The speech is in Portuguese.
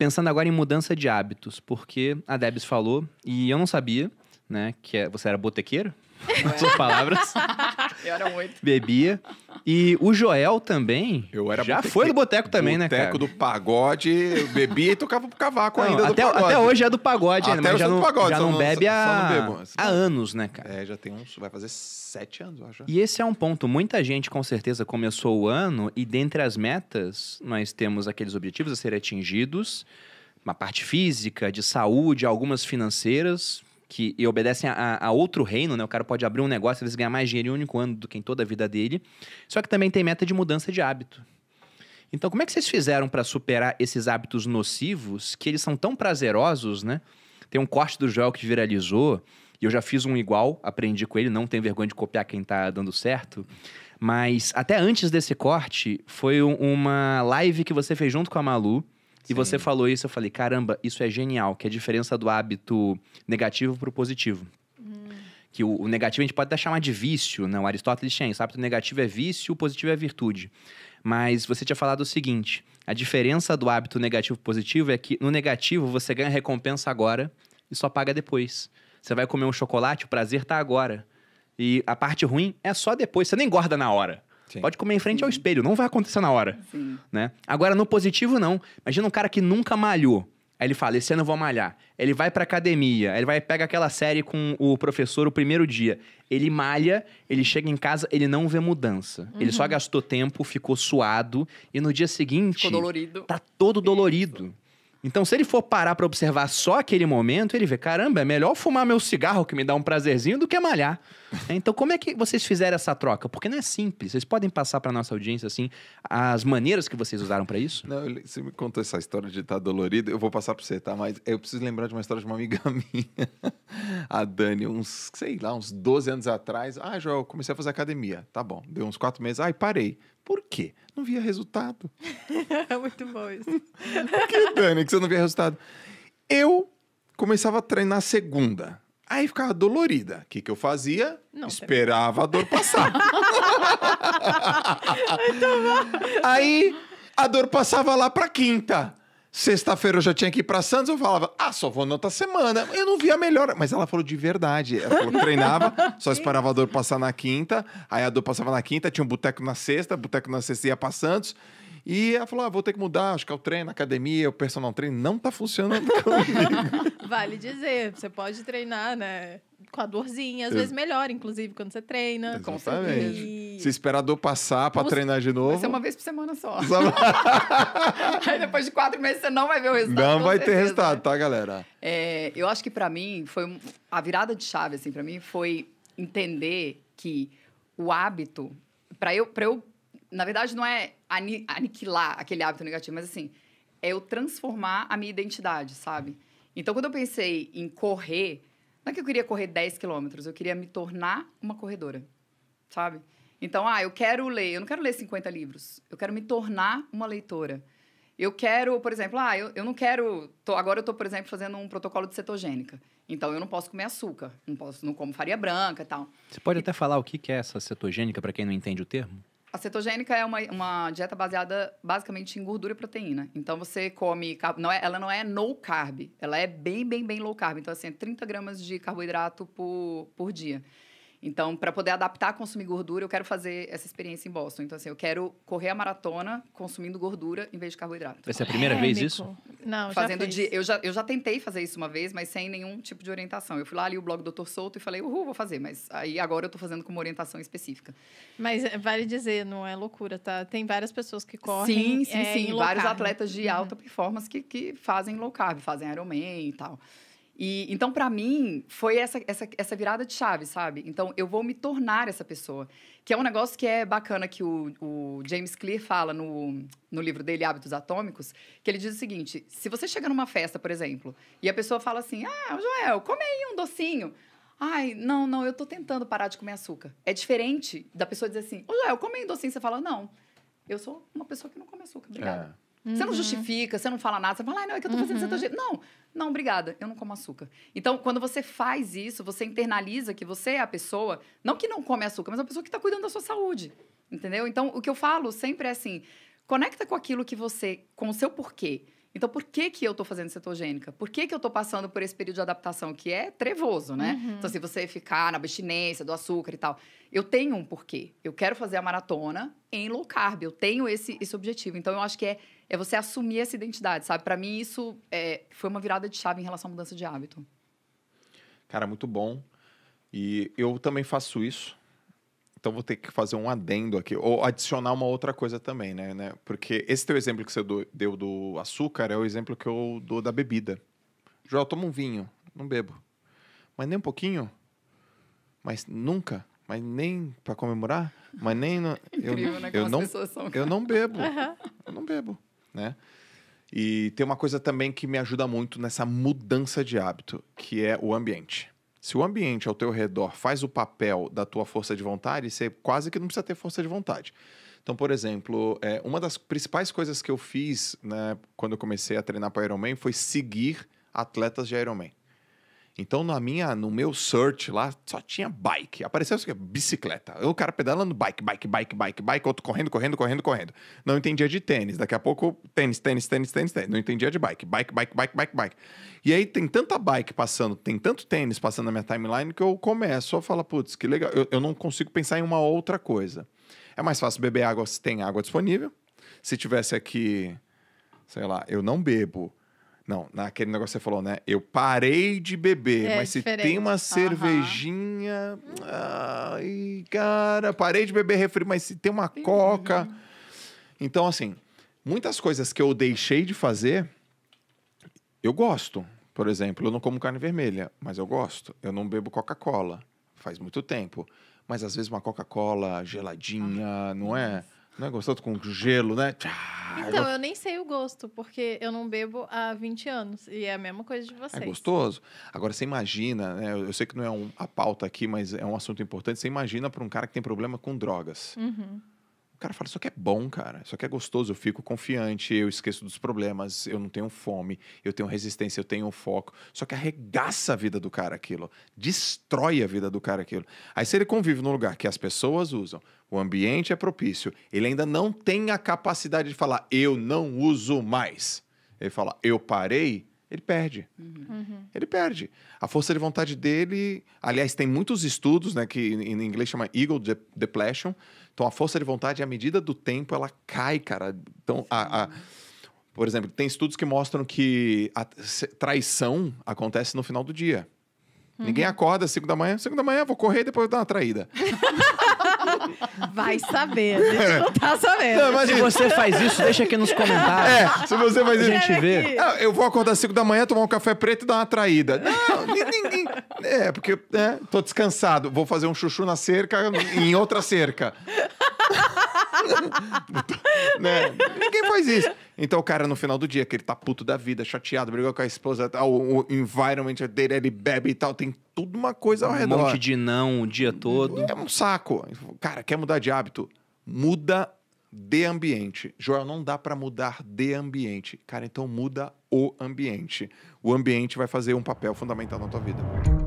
pensando agora em mudança de hábitos, porque a Debs falou, e eu não sabia, né, que é, você era botequeiro. suas palavras. Eu era muito. Bebia. E o Joel também. Eu era Já foi do boteco também, né, cara? Boteco do pagode, bebia e tocava pro cavaco não, ainda. Até, até, hoje é do pagode né? até é já não, pagode, já não, bebe há, há anos, né, cara? É, já tem uns. Vai fazer sete anos, eu acho. E esse é um ponto. Muita gente, com certeza, começou o ano e dentre as metas, nós temos aqueles objetivos a serem atingidos. Uma parte física, de saúde, algumas financeiras, que e obedecem a, a, outro reino, né? O cara pode abrir um negócio, às vezes ganhar mais dinheiro em um único ano do que em toda a vida dele. Só que também tem meta de mudança de hábito. Então, como é que vocês fizeram para superar esses hábitos nocivos que eles são tão prazerosos, né? Tem um corte do Joel que viralizou e eu já fiz um igual, aprendi com ele, não tenho vergonha de copiar quem está dando certo. Mas até antes desse corte, foi uma live que você fez junto com a Malu e você falou isso, eu falei, caramba, isso é genial, que é a diferença do hábito negativo para o positivo. Hum. Que o, o, negativo a gente pode até chamar de vício, não? Né? Aristóteles tinha isso, o hábito negativo é vício, o positivo é virtude. Mas você tinha falado o seguinte, a diferença do hábito negativo para positivo é que no negativo você ganha recompensa agora e só paga depois. Você vai comer um chocolate, o prazer está agora. E a parte ruim é só depois, você nem engorda na hora. Sim. Pode comer em frente Sim. ao uhum. espelho, não vai acontecer na hora. Sim. Né? Agora, no positivo, não. Imagina um cara que nunca malhou. Aí ele fala, esse ano eu vou malhar. Ele vai pra academia, ele vai pega aquela série com o professor o primeiro dia. Ele malha, ele chega em casa, ele não vê mudança. Uhum. Ele só gastou tempo, ficou suado e no dia seguinte... Ficou dolorido. Tá todo dolorido. Isso. Então, se ele for parar para observar só aquele momento, ele vê: caramba, é melhor fumar meu cigarro que me dá um prazerzinho do que malhar. É, então, como é que vocês fizeram essa troca? Porque não é simples. Vocês podem passar para nossa audiência assim as maneiras que vocês usaram para isso? Não, você me contou essa história de estar tá dolorido. Eu vou passar para você, tá? Mas eu preciso lembrar de uma história de uma amiga minha, a Dani, uns, sei lá, uns 12 anos atrás. Ah, Joel, comecei a fazer academia. Tá bom. Deu uns quatro meses. Ai, parei. Por quê? Não via resultado. Muito bom isso. Por que, Dani, que você não via resultado? Eu começava a treinar segunda. Aí ficava dolorida. O que, que eu fazia? Não, Esperava também. a dor passar. Muito bom. Aí a dor passava lá para quinta. Sexta-feira eu já tinha que ir para Santos, eu falava, ah, só vou na outra semana. Eu não via melhor. Mas ela falou de verdade. Ela falou que treinava, só esperava a dor passar na quinta. Aí a dor passava na quinta, tinha um boteco na sexta, boteco na sexta ia pra Santos. E ela falou: ah, vou ter que mudar, acho que é o treino, a academia, o personal treino não tá funcionando Vale dizer, você pode treinar, né? Com a dorzinha, às Eu... vezes melhor, inclusive, quando você treina. Exatamente. Com certeza. Se esperar dor passar para treinar de novo. Vai ser uma vez por semana só. só... Aí depois de quatro meses você não vai ver o resultado. Não vai certeza. ter resultado, né? tá, galera? É, eu acho que para mim foi a virada de chave assim para mim foi entender que o hábito para eu para eu na verdade não é aniquilar aquele hábito negativo, mas assim é eu transformar a minha identidade, sabe? Então quando eu pensei em correr não é que eu queria correr 10 quilômetros, eu queria me tornar uma corredora, sabe? Então, ah, eu quero ler, eu não quero ler 50 livros, eu quero me tornar uma leitora. Eu quero, por exemplo, ah, eu, eu não quero. Tô, agora eu estou, por exemplo, fazendo um protocolo de cetogênica. Então eu não posso comer açúcar, não posso, não como farinha branca e tal. Você pode e, até falar o que, que é essa cetogênica, para quem não entende o termo? A cetogênica é uma, uma dieta baseada basicamente em gordura e proteína. Então você come. Não é, ela não é no carb, ela é bem, bem, bem low carb. Então, assim, é 30 gramas de carboidrato por, por dia. Então, para poder adaptar a consumir gordura, eu quero fazer essa experiência em Boston. Então, assim, eu quero correr a maratona consumindo gordura em vez de carboidrato. Essa é a primeira é, vez isso? Não, Fazendo já De, eu, já, eu já tentei fazer isso uma vez, mas sem nenhum tipo de orientação. Eu fui lá, li o blog do Dr. Souto e falei, uhul, vou fazer. Mas aí agora eu estou fazendo com uma orientação específica. Mas eh, vale dizer, não é loucura, tá? Tem várias pessoas que correm Sim, sim, é, sim. Vários atletas de uhum. alta performance que, que fazem low carb, fazem Ironman e tal. E então para mim foi essa, essa essa virada de chave, sabe? Então eu vou me tornar essa pessoa, que é um negócio que é bacana que o, o James Clear fala no, no livro dele Hábitos Atômicos, que ele diz o seguinte: se você chega numa festa, por exemplo, e a pessoa fala assim: "Ah, Joel, come aí um docinho". Ai, não, não, eu tô tentando parar de comer açúcar. É diferente da pessoa dizer assim: "Ô, Joel, come aí um docinho". Você fala: "Não, eu sou uma pessoa que não come açúcar, obrigada". É. Uhum. Você não uhum. justifica, você não fala nada, você fala, ah, não, é que eu tô fazendo uhum. jeito. Não, não, obrigada, eu não como açúcar. Então, quando você faz isso, você internaliza que você é a pessoa, não que não come açúcar, mas é a pessoa que está cuidando da sua saúde. Entendeu? Então, o que eu falo sempre é assim: conecta com aquilo que você, com o seu porquê. Então, por que, que eu estou fazendo cetogênica? Por que, que eu estou passando por esse período de adaptação que é trevoso, né? Uhum. Então, se você ficar na abstinência do açúcar e tal, eu tenho um porquê. Eu quero fazer a maratona em low carb. Eu tenho esse, esse objetivo. Então, eu acho que é, é você assumir essa identidade, sabe? Para mim, isso é, foi uma virada de chave em relação à mudança de hábito. Cara, muito bom. E eu também faço isso. Então vou ter que fazer um adendo aqui, ou adicionar uma outra coisa também, né? né? Porque esse teu exemplo que você deu do açúcar é o exemplo que eu dou da bebida. Joel, toma um vinho, não bebo. Mas nem um pouquinho? Mas nunca? Mas nem para comemorar? Mas nem. No... Incrível, eu, né? eu, não, são... eu não bebo. Uhum. Eu não bebo, né? E tem uma coisa também que me ajuda muito nessa mudança de hábito, que é o ambiente. Se o ambiente ao teu redor faz o papel da tua força de vontade, você quase que não precisa ter força de vontade. Então, por exemplo, é, uma das principais coisas que eu fiz né, quando eu comecei a treinar para Ironman foi seguir atletas de Ironman. Então, na minha, no meu search lá, só tinha bike. Apareceu isso aqui, bicicleta. O cara pedalando bike, bike, bike, bike, bike, outro correndo, correndo, correndo, correndo. Não entendia de tênis. Daqui a pouco, tênis, tênis, tênis, tênis, tênis. Não entendia de bike. Bike, bike, bike, bike, bike. E aí tem tanta bike passando, tem tanto tênis passando na minha timeline que eu começo a falar, putz, que legal. Eu, eu não consigo pensar em uma outra coisa. É mais fácil beber água se tem água disponível. Se tivesse aqui, sei lá, eu não bebo não, naquele negócio que você falou, né? Eu parei de beber, é, mas diferente. se tem uma cervejinha. Uhum. Ai, cara, parei de beber refri, mas se tem uma coca. Então, assim, muitas coisas que eu deixei de fazer, eu gosto. Por exemplo, eu não como carne vermelha, mas eu gosto. Eu não bebo Coca-Cola, faz muito tempo. Mas às vezes uma Coca-Cola geladinha, ah, não é? Isso. Não é gostoso com gelo, né? Tchá, então, eu... eu nem sei o gosto, porque eu não bebo há 20 anos. E é a mesma coisa de é vocês. É gostoso? Agora, você imagina, né? Eu sei que não é um, a pauta aqui, mas é um assunto importante. Você imagina para um cara que tem problema com drogas. Uhum cara fala, isso aqui é bom, cara, isso aqui é gostoso, eu fico confiante, eu esqueço dos problemas, eu não tenho fome, eu tenho resistência, eu tenho foco. Só que arregaça a vida do cara aquilo, destrói a vida do cara aquilo. Aí se ele convive num lugar que as pessoas usam, o ambiente é propício, ele ainda não tem a capacidade de falar, eu não uso mais. Ele fala, eu parei, ele perde. Uhum. uhum. Ele perde. A força de vontade dele. Aliás, tem muitos estudos, né, que em inglês chama Eagle depletion. Então, a força de vontade, à medida do tempo, ela cai, cara. Então, a, a, por exemplo, tem estudos que mostram que a traição acontece no final do dia. Uhum. Ninguém acorda às 5 da manhã. 5 da manhã, vou correr e depois dar uma traída. Vai saber, a gente não tá sabendo. Não, se você faz isso, deixa aqui nos comentários. É, se você faz isso. A gente vê. Ah, eu vou acordar às 5 da manhã, tomar um café preto e dar uma traída. Não, ninguém. É, porque né, tô descansado. Vou fazer um chuchu na cerca, em outra cerca. né? Ninguém faz isso. Então o cara, no final do dia, que ele tá puto da vida, chateado, brigou com a esposa, tá, o, o environment é dele, ele bebe e tal, tem tudo uma coisa ao um redor. Um monte de não o dia todo. É um saco. Cara, quer mudar de hábito? Muda de ambiente. Joel, não dá para mudar de ambiente. Cara, então muda o ambiente. O ambiente vai fazer um papel fundamental na tua vida.